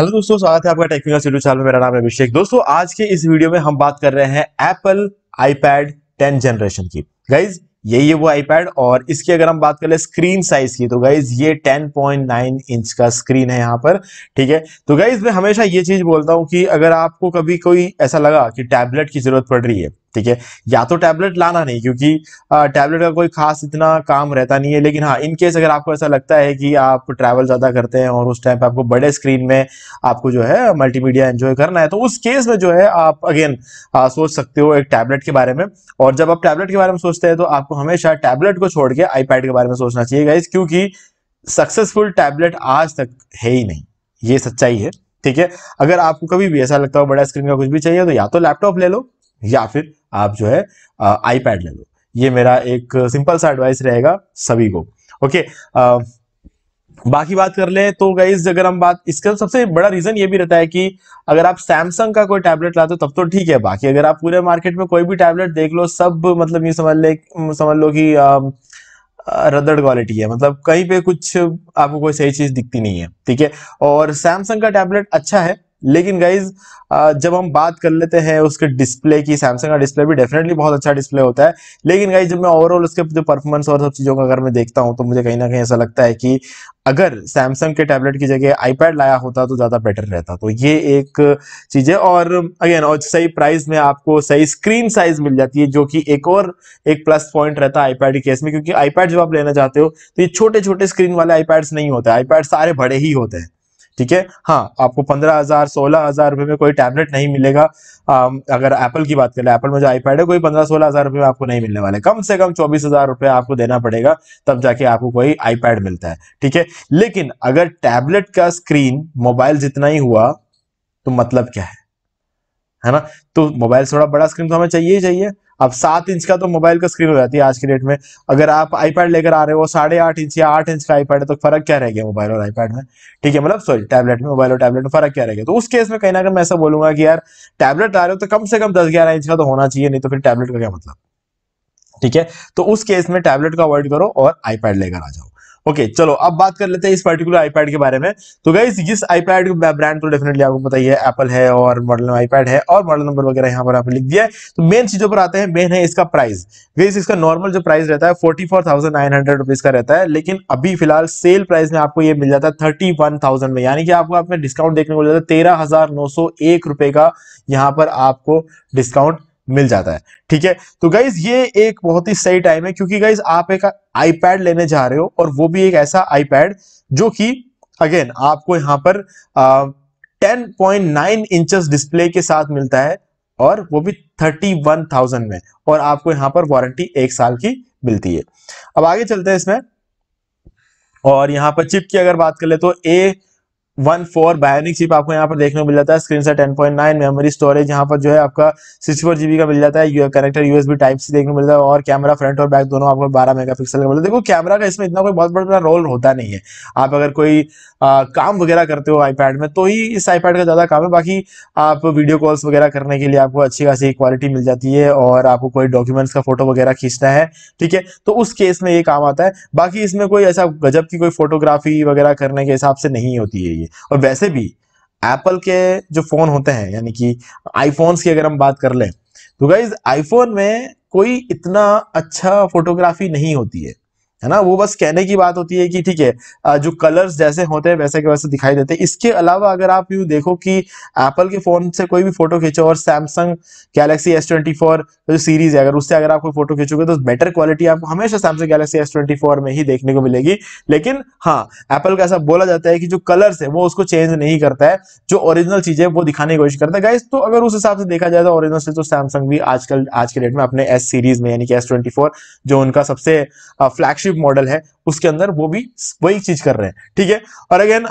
hello दोस्तों स्वागत है आपका टेक्निकल सीडू चैनल में मेरा नाम है अभिषेक दोस्तों आज के इस वीडियो में हम बात कर रहे हैं एप्पल आईपैड 10 जनरेशन की गाइज यही है वो आईपैड और इसकी अगर हम बात करें स्क्रीन साइज की तो गाइज ये 10.9 इंच का स्क्रीन है यहाँ पर ठीक है तो गाइज मैं हमेशा ये चीज बोलता हूँ कि अगर आपको कभी कोई ऐसा लगा कि टैबलेट की जरूरत पड़ रही है ठीक है या तो टैबलेट लाना नहीं क्योंकि टैबलेट का कोई खास इतना काम रहता नहीं है लेकिन हाँ इनकेस अगर आपको ऐसा लगता है कि आप ट्रैवल ज़्यादा करते हैं और उस टाइम पे आपको बड़े स्क्रीन में आपको जो है मल्टीमीडिया एंजॉय करना है तो उस केस में जो है आप अगेन सोच सकते हो एक टैबलेट के बारे में और जब आप टैबलेट के बारे में सोचते हैं तो आपको हमेशा टैबलेट को छोड़ के आईपैड के बारे में सोचना चाहिए गाइज क्योंकि सक्सेसफुल टैबलेट आज तक है ही नहीं ये सच्चाई है ठीक है अगर आपको कभी भी ऐसा लगता हो बड़ा स्क्रीन का कुछ भी चाहिए तो या तो लैपटॉप ले लो या फिर आप जो है आईपैड ले लो ये मेरा एक सिंपल सा एडवाइस रहेगा सभी को ओके आ, बाकी बात कर ले तो गाइज अगर हम बात इसका सबसे बड़ा रीजन ये भी रहता है कि अगर आप सैमसंग का कोई टैबलेट लाते हो तब तो ठीक है बाकी अगर आप पूरे मार्केट में कोई भी टैबलेट देख लो सब मतलब ये समझ ले समझ लो कि रदड़ क्वालिटी है मतलब कहीं पे कुछ आपको कोई सही चीज दिखती नहीं है ठीक है और सैमसंग का टैबलेट अच्छा है लेकिन गाइज जब हम बात कर लेते हैं उसके डिस्प्ले की सैमसंग का डिस्प्ले भी डेफिनेटली बहुत अच्छा डिस्प्ले होता है लेकिन गाइज जब मैं ओवरऑल उसके जो परफॉर्मेंस और सब चीज़ों का अगर मैं देखता हूँ तो मुझे कहीं ना कहीं ऐसा लगता है कि अगर सैमसंग के टैबलेट की जगह आईपैड लाया होता तो ज़्यादा बेटर रहता तो ये एक चीज़ है और अगेन और सही प्राइस में आपको सही स्क्रीन साइज मिल जाती है जो कि एक और एक प्लस पॉइंट रहता है आईपैड केस में क्योंकि आईपैड जब आप लेना चाहते हो तो ये छोटे छोटे स्क्रीन वाले आईपैड्स नहीं होते आईपैड सारे बड़े ही होते हैं ठीक है हाँ आपको पंद्रह हजार सोलह हजार रुपए में कोई टैबलेट नहीं मिलेगा आ, अगर एप्पल की बात करें एप्पल में जो आईपैड है कोई पंद्रह सोलह हजार रुपए में आपको नहीं मिलने वाले कम से कम चौबीस हजार रुपए आपको देना पड़ेगा तब जाके आपको कोई आईपैड मिलता है ठीक है लेकिन अगर टैबलेट का स्क्रीन मोबाइल जितना ही हुआ तो मतलब क्या है है ना तो मोबाइल थोड़ा बड़ा स्क्रीन तो हमें चाहिए ही चाहिए अब सात इंच का तो मोबाइल का स्क्रीन हो जाती है आज के डेट में अगर आप आईपैड लेकर आ रहे हो साढ़े आठ इंच या आठ इंच का आईपैड है तो फर्क क्या रह गया मोबाइल और आईपैड में ठीक है मतलब सॉरी टैबलेट में मोबाइल और टैबलेट में फर्क क्या रह गया तो उस केस में कहीं ना कहीं मैं ऐसा बोलूंगा कि यार टैबलेट ला रहे हो तो कम से कम दस ग्यारह इंच का तो होना चाहिए नहीं तो फिर टैबलेट का क्या मतलब ठीक है तो उस केस में टैबलेट का अवॉइड करो और आईपैड लेकर आ जाओ ओके okay, चलो अब बात कर लेते हैं इस पर्टिकुलर आईपैड के बारे में तो गाइज इस आईपैड ब्रांड तो डेफिनेटली आपको पता ही है एप्पल है और मॉडल आईपैड है और मॉडल नंबर वगैरह यहाँ पर आपने लिख दिया है तो मेन चीजों पर आते हैं मेन है इसका प्राइस गाइज इसका नॉर्मल जो प्राइस रहता है forty four thousand nine hundred rupees का रहता है लेकिन अभी फिलहाल सेल प्राइस में आपको ये मिल जाता है थर्टी वन थाउजेंड में यानी कि आपको आपने डिस्काउंट देखने को मिल जाता है तेरह हजार नौ सौ एक रुपए का यहाँ पर आपको डिस्काउंट मिल जाता है ठीक है तो गाइज ये एक बहुत ही सही टाइम है क्योंकि गाइज आप एक आईपैड लेने जा रहे हो और वो भी एक ऐसा आईपैड जो कि अगेन आपको यहाँ पर ten point nine inches display के साथ मिलता है और वो भी थर्टी वन थाउजेंड में और आपको यहाँ पर वारंटी एक साल की मिलती है अब आगे चलते हैं इसमें और यहाँ पर चिप की अगर बात कर ले तो A one four bionic chip आपको यहाँ पर देखने को मिल जाता है screen side ten point nine memory storage यहाँ पर जो है आपका सिक्स फोर जीबी का मिल जाता है कनेक्टर यूएसबी टाइप से देखने को मिलता है और कैमरा फ्रंट और बैक दोनों आपको बारह मेगा पिक्सल का मिलता है देखो कैमरा का इसमें इतना कोई बहुत बड़ा रोल होता नहीं है आप अगर कोई आ, काम वगैरह करते हो आईपैड में तो ही इस आईपैड का ज़्यादा काम है बाकी आप वीडियो कॉल्स वगैरह करने के लिए आपको अच्छी खासी क्वालिटी मिल जाती है और आपको कोई डॉक्यूमेंट्स का फोटो वगैरह खींचना है ठीक है तो उस केस में ये काम आता है बाकी इसमें कोई ऐसा गजब की कोई फोटोग्राफी वगैरह करने के हिसाब से नहीं होती है ये चाहिए और वैसे भी एप्पल के जो फ़ोन होते हैं यानी कि आईफोन्स की अगर हम बात कर लें तो गाइज आईफोन में कोई इतना अच्छा फोटोग्राफी नहीं होती है है ना वो बस कहने की बात होती है कि ठीक है जो कलर्स जैसे होते हैं वैसे के वैसे दिखाई देते हैं इसके अलावा अगर आप यू देखो कि एप्पल के फोन से कोई भी फोटो खींचो और Samsung Galaxy S twenty four जो सीरीज है अगर उससे अगर आप कोई फोटो खींचोगे तो बेटर क्वालिटी आपको हमेशा Samsung Galaxy S twenty four में ही देखने को मिलेगी लेकिन हाँ एप्पल का ऐसा बोला जाता है कि जो कलर्स है वो उसको चेंज नहीं करता है जो ओरिजिनल चीज है वो दिखाने की कोशिश करता है गाइस तो अगर उस हिसाब से देखा जाए तो ओरिजिनल से तो सैमसंग भी आजकल आज के डेट में अपने एस सीरीज में यानी कि एस ट्वेंटी फोर जो उनका सबसे फ्लैगशिप मॉडल है उसके अंदर वो भी वही चीज कर रहे हैं ठीक है और अगेन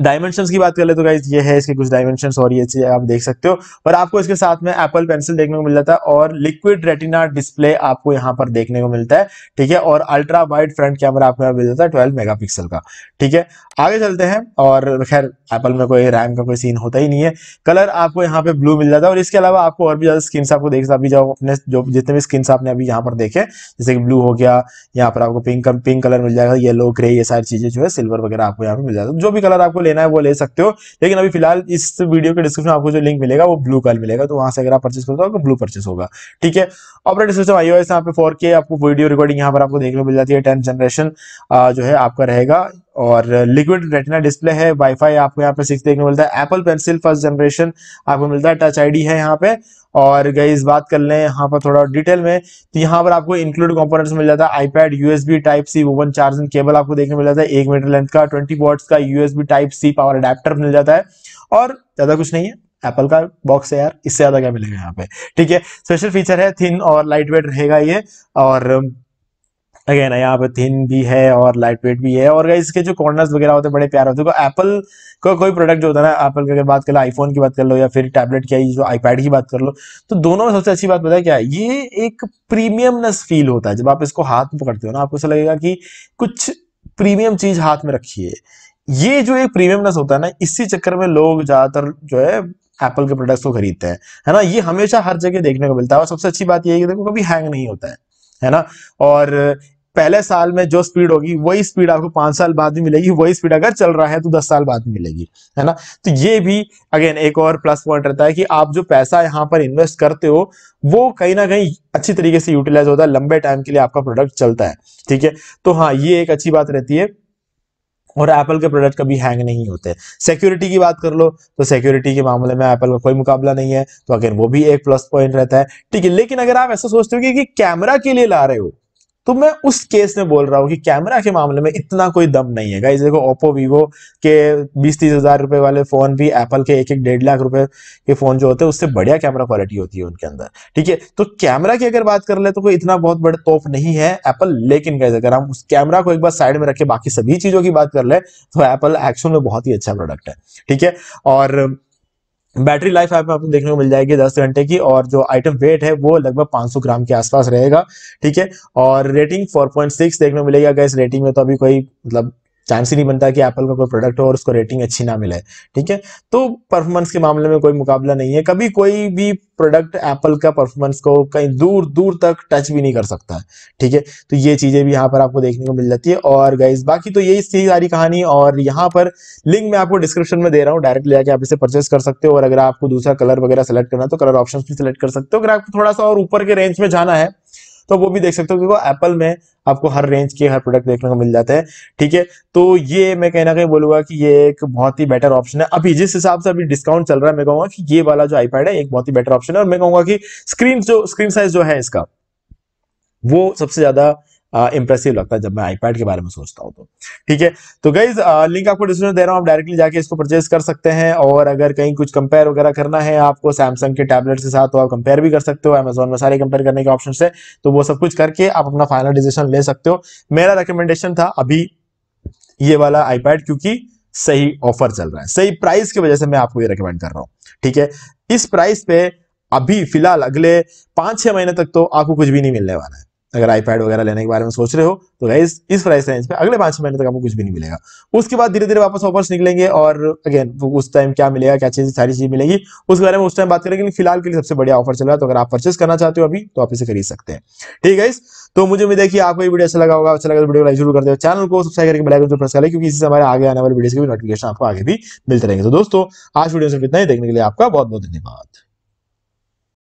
डायमेंशन की बात कर ले तो गाइज ये है इसके कुछ डायमेंशन और ये चीज आप देख सकते हो और आपको इसके साथ में एप्पल पेंसिल देखने को मिल जाता है और लिक्विड रेटिना डिस्प्ले आपको यहाँ पर देखने को मिलता है ठीक है और अल्ट्रा वाइड फ्रंट कैमरा आपको यहाँ मिल जाता है ट्वेल्व मेगा का ठीक है आगे चलते हैं और खैर एप्पल में कोई रैम का कोई सीन होता ही नहीं है कलर आपको यहाँ पे ब्लू मिल जाता है और इसके अलावा आपको और भी ज्यादा स्किन आपको देख अभी जाओ अपने जो जितने भी स्किन आपने अभी यहाँ पर देखे जैसे कि ब्लू हो गया यहाँ पर आपको पिंक पिंक कलर मिल जाएगा येलो ग्रे ये सारी चीजें जो है सिल्वर वगैरह आपको यहाँ पे मिल जाता है जो भी कलर आपको लेना है वो ले सकते हो लेकिन अभी फिलहाल इस वीडियो के डिस्क्रिप्शन में आपको जो लिंक मिलेगा वो ब्लू कलर मिलेगा तो वहां से अगर आप परचेस करते हो तो ब्लू परचेस होगा ठीक है ऑपरेटिव सिस्टम आईओएस यहाँ पे फोर के आपको वीडियो रिकॉर्डिंग यहाँ पर आपको देखने को मिल जाती है टेंथ जनरेशन जो है आपका रहेगा और लिक्विड रेटिना डिस्प्ले है वाईफाई आपको यहाँ पे सिक्स देखने मिलता है एप्पल पेंसिल फर्स्ट जनरेशन आपको मिलता है टच आईडी है यहाँ पे और गई बात कर लें यहाँ पर थोड़ा डिटेल में तो यहाँ पर आपको इंक्लूड कंपोनेंट्स मिल जाता है iPad USB type C woven charging cable आपको देखने मिल जाता है एक मीटर लेंथ का ट्वेंटी वॉट्स का USB type C power adapter मिल जाता है और ज्यादा कुछ नहीं है एप्पल का बॉक्स है यार इससे ज्यादा क्या मिलेगा यहाँ पे ठीक है स्पेशल फीचर है थिन और लाइट वेट रहेगा ये और अगेन यहाँ पे थिन भी है और लाइट वेट भी है और इसके जो कॉर्नर्स वगैरह होते हैं बड़े प्यार होते हैं एप्पल का कोई प्रोडक्ट जो होता है ना एप्पल की अगर बात कर लो आईफोन की बात कर लो या फिर टैबलेट की जो आईपैड की बात कर लो तो दोनों में सबसे अच्छी बात बताया क्या है ये एक प्रीमियमनेस फील होता है जब आप इसको हाथ में पकड़ते हो ना आपको ऐसा लगेगा कि कुछ प्रीमियम चीज हाथ में रखी है ये जो एक प्रीमियमनेस होता है ना इसी चक्कर में लोग ज्यादातर जो है एप्पल के प्रोडक्ट्स को खरीदते हैं है ना ये हमेशा हर जगह देखने को मिलता है और सबसे अच्छी बात यह है कि देखो कभी हैंग नहीं होता है है ना और पहले साल में जो स्पीड होगी वही स्पीड आपको पांच साल बाद में मिलेगी वही स्पीड अगर चल रहा है तो दस साल बाद में मिलेगी है ना तो ये भी अगेन एक और प्लस पॉइंट रहता है कि आप जो पैसा यहाँ पर इन्वेस्ट करते हो वो कहीं ना कहीं अच्छी तरीके से यूटिलाइज होता है लंबे टाइम के लिए आपका प्रोडक्ट चलता है ठीक है तो हाँ ये एक अच्छी बात रहती है और एप्पल के प्रोडक्ट कभी हैंग नहीं होते सिक्योरिटी की बात कर लो तो सिक्योरिटी के मामले में एप्पल का कोई मुकाबला नहीं है तो अगेन वो भी एक प्लस पॉइंट रहता है ठीक है लेकिन अगर आप ऐसा सोचते हो कि कैमरा के लिए ला रहे हो तो मैं उस केस में बोल रहा हूँ कि कैमरा के मामले में इतना कोई दम नहीं है गाइज देखो ओप्पो वीवो के बीस तीस हजार रुपए वाले फोन भी एप्पल के एक एक डेढ़ लाख रुपए के फोन जो होते हैं उससे बढ़िया कैमरा क्वालिटी होती है उनके अंदर ठीक है तो कैमरा की अगर बात कर ले तो कोई इतना बहुत बड़ा तोप नहीं है एप्पल लेकिन गाइज अगर हम उस कैमरा को एक बार साइड में रखे बाकी सभी चीजों की बात कर ले तो एप्पल एक्शन में बहुत ही अच्छा प्रोडक्ट है ठीक है और बैटरी लाइफ आप आपको देखने को मिल जाएगी दस घंटे की और जो आइटम वेट है वो लगभग 500 ग्राम के आसपास रहेगा ठीक है और रेटिंग 4.6 देखने को मिलेगी अगर इस रेटिंग में तो अभी कोई मतलब चांस ही नहीं बनता कि एप्पल का कोई प्रोडक्ट हो और उसको रेटिंग अच्छी ना मिले ठीक है तो परफॉर्मेंस के मामले में कोई मुकाबला नहीं है कभी कोई भी प्रोडक्ट एप्पल का परफॉर्मेंस को कहीं दूर दूर तक टच भी नहीं कर सकता है ठीक है तो ये चीज़ें भी यहाँ पर आपको देखने को मिल जाती है और गाइज बाकी तो यही थी सारी कहानी और यहाँ पर लिंक मैं आपको डिस्क्रिप्शन में दे रहा हूँ डायरेक्ट ले आप इसे परचेस कर सकते हो और अगर आपको दूसरा कलर वगैरह सेलेक्ट करना तो कलर ऑप्शन भी सिलेक्ट कर सकते हो अगर आपको थोड़ा सा और ऊपर के रेंज में जाना है तो वो भी देख सकते हो क्योंकि एप्पल में आपको हर रेंज के हर प्रोडक्ट देखने को मिल जाते हैं ठीक है तो ये मैं कहना कहीं बोलूंगा कि ये एक बहुत ही बेटर ऑप्शन है अभी जिस हिसाब से अभी डिस्काउंट चल रहा है मैं कहूंगा कि ये वाला जो आईपैड है एक बहुत ही बेटर ऑप्शन है और मैं कहूंगा कि स्क्रीन जो स्क्रीन साइज जो है इसका वो सबसे ज्यादा इंप्रेसिव लगता है जब मैं आईपैड के बारे में सोचता हूँ तो ठीक है तो गाइज लिंक आपको डिस्क्रिप्शन दे रहा हूँ आप डायरेक्टली जाके इसको परचेज कर सकते हैं और अगर कहीं कुछ कंपेयर वगैरह करना है आपको सैमसंग के टैबलेट के साथ तो आप कंपेयर भी कर सकते हो अमेजोन में सारे कंपेयर करने के ऑप्शन है तो वो सब कुछ करके आप अपना फाइनल डिसीजन ले सकते हो मेरा रिकमेंडेशन था अभी ये वाला आईपैड क्योंकि सही ऑफर चल रहा है सही प्राइस की वजह से मैं आपको ये रिकमेंड कर रहा हूँ ठीक है इस प्राइस पे अभी फिलहाल अगले पांच छह महीने तक तो आपको कुछ भी नहीं मिलने वाला है अगर आईपैड वगैरह लेने के बारे में सोच रहे हो तो गाइज इस प्राइस रेंज पे अगले पांच महीने तक आपको कुछ भी नहीं मिलेगा उसके बाद धीरे धीरे वापस ऑफर्स निकलेंगे और अगेन उस टाइम क्या मिलेगा क्या चीज सारी चीज मिलेगी उसके बारे में उस टाइम बात करेंगे लेकिन फिलहाल के लिए सबसे बढ़िया ऑफर चल रहा है तो अगर आप परचेस करना चाहते हो अभी तो आप इसे खरीद सकते हैं ठीक है तो मुझे उम्मीद है कि आपको वीडियो अच्छा लगा होगा अच्छा लगा तो वीडियो लाइक जरूर कर दो चैनल को सब्सक्राइब करके आइकन पर प्रेस करें क्योंकि इससे हमारे आगे आने वाले वीडियो के भी नोटिफिकेशन आपको आगे भी मिलते रहेंगे तो दोस्तों आज वीडियो सिर्फ इतना ही देखने के लिए आपका बहुत बहुत धन्यवाद